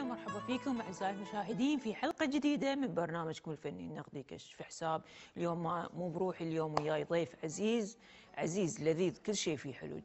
ومرحبا فيكم اعزائي المشاهدين في حلقه جديده من برنامجكم الفني النقدي كشف حساب، اليوم مو بروحي اليوم وياي ضيف عزيز، عزيز لذيذ كل شيء فيه حلو